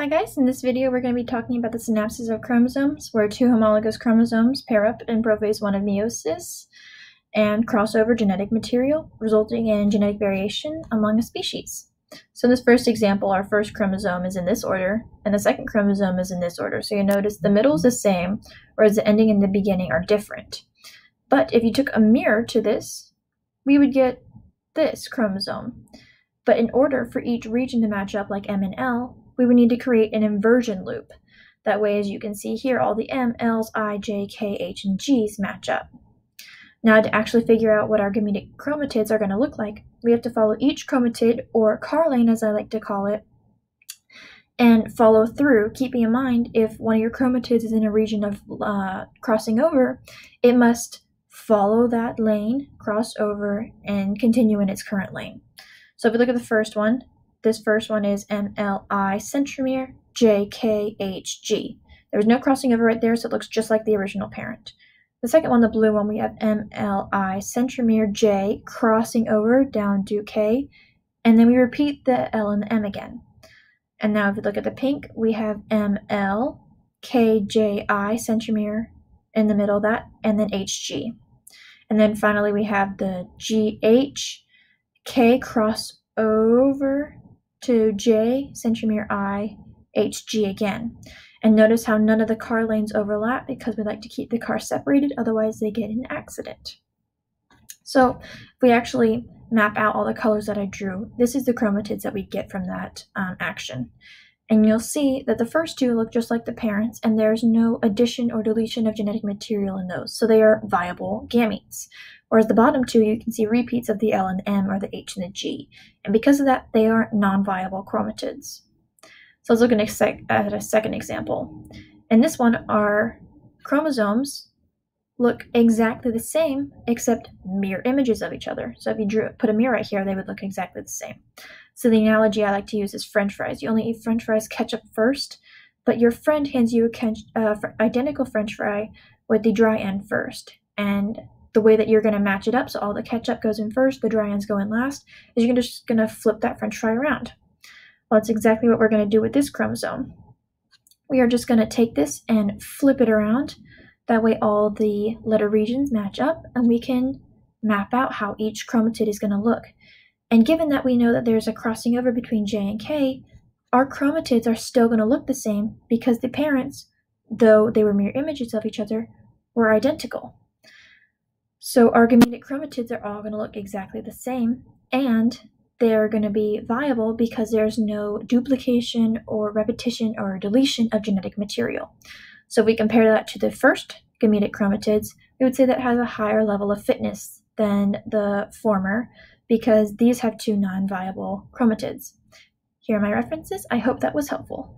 Hi guys, in this video we're going to be talking about the synapses of chromosomes, where two homologous chromosomes pair up in prophase 1 of meiosis and cross over genetic material, resulting in genetic variation among a species. So in this first example, our first chromosome is in this order, and the second chromosome is in this order. So you notice the middle is the same, whereas the ending and the beginning are different. But if you took a mirror to this, we would get this chromosome. But in order for each region to match up like M and L, we would need to create an inversion loop. That way, as you can see here, all the M, L's, I, J, K, H, and G's match up. Now to actually figure out what our gametic chromatids are going to look like, we have to follow each chromatid, or car lane, as I like to call it, and follow through, keeping in mind if one of your chromatids is in a region of uh, crossing over, it must follow that lane, cross over, and continue in its current lane. So if we look at the first one, this first one is MLI centromere JKHG. There was no crossing over right there, so it looks just like the original parent. The second one, the blue one, we have MLI centromere J crossing over down to K, and then we repeat the L and the M again. And now if you look at the pink, we have ML KJI centromere in the middle of that, and then HG. And then finally we have the GH K cross over to J, Centromere I, HG again. And notice how none of the car lanes overlap because we like to keep the cars separated, otherwise they get an accident. So if we actually map out all the colors that I drew, this is the chromatids that we get from that um, action and you'll see that the first two look just like the parents and there's no addition or deletion of genetic material in those, so they are viable gametes. Whereas the bottom two, you can see repeats of the L and M or the H and the G, and because of that, they are non-viable chromatids. So let's look at a second example. And this one are chromosomes look exactly the same except mirror images of each other. So if you drew put a mirror right here, they would look exactly the same. So the analogy I like to use is French fries. You only eat French fries ketchup first, but your friend hands you a uh, identical French fry with the dry end first. And the way that you're going to match it up, so all the ketchup goes in first, the dry ends go in last, is you're just going to flip that French fry around. Well, that's exactly what we're going to do with this chromosome. We are just going to take this and flip it around that way all the letter regions match up and we can map out how each chromatid is going to look. And given that we know that there's a crossing over between J and K, our chromatids are still going to look the same because the parents, though they were mere images of each other, were identical. So our gametic chromatids are all going to look exactly the same, and they're going to be viable because there's no duplication or repetition or deletion of genetic material. So if we compare that to the first gametic chromatids, we would say that has a higher level of fitness than the former because these have two non-viable chromatids. Here are my references. I hope that was helpful.